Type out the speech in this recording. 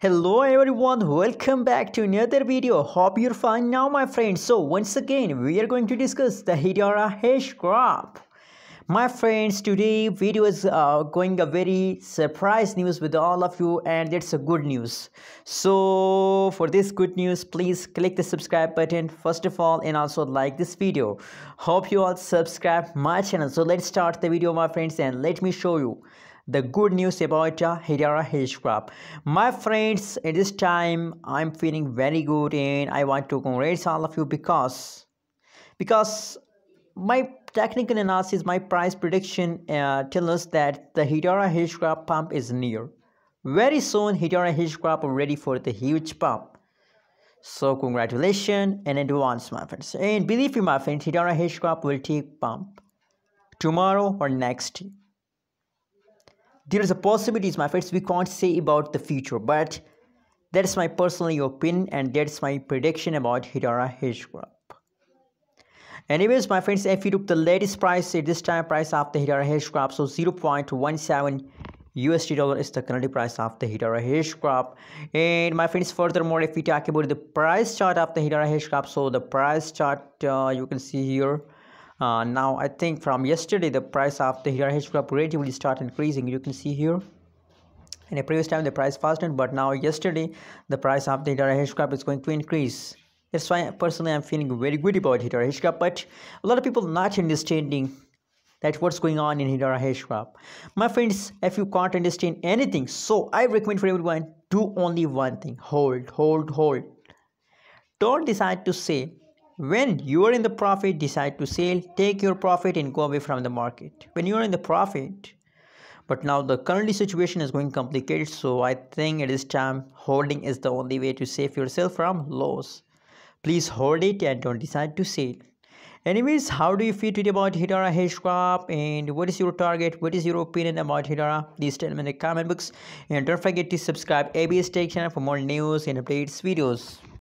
hello everyone welcome back to another video hope you're fine now my friend so once again we are going to discuss the hidara hash crop my friends today video is uh, going a very surprise news with all of you and it's a good news so for this good news please click the subscribe button first of all and also like this video hope you all subscribe my channel so let's start the video my friends and let me show you the good news about a Hedera hedge My friends, at this time, I'm feeling very good and I want to congratulate all of you because, because my technical analysis, my price prediction uh, tells us that the Hedera hedge pump is near. Very soon, Hedera hedge are ready for the huge pump. So congratulations and advance, my friends. And believe me, my friends, Hedera hedge will take pump tomorrow or next there is a possibilities my friends we can't say about the future but that's my personal opinion and that's my prediction about Hidara Hedge Group. Anyways, my friends, if you look the latest price at this time price after the Hidara Hedge Group, so 0.17 USD dollar is the current price of the Hidara Hedge Group. And my friends, furthermore, if we talk about the price chart of the Hidara Hedge Group, so the price chart uh, you can see here uh, now i think from yesterday the price of the here hedge crop gradually start increasing you can see here in a previous time the price fastened but now yesterday the price of the Hedera hedge crop is going to increase that's why personally i'm feeling very good about Hedera hedge crop but a lot of people not understanding that what's going on in Hedera hedge crop my friends if you can't understand anything so i recommend for everyone do only one thing hold hold hold don't decide to say when you are in the profit, decide to sell, take your profit and go away from the market. When you are in the profit, but now the current situation is going complicated, so I think it is time holding is the only way to save yourself from loss. Please hold it and don't decide to sell. Anyways, how do you feel today about Hedera Hedgehog and what is your target? What is your opinion about Hedera? Please tell me in the comment box and don't forget to subscribe ABS Tech channel for more news and updates videos.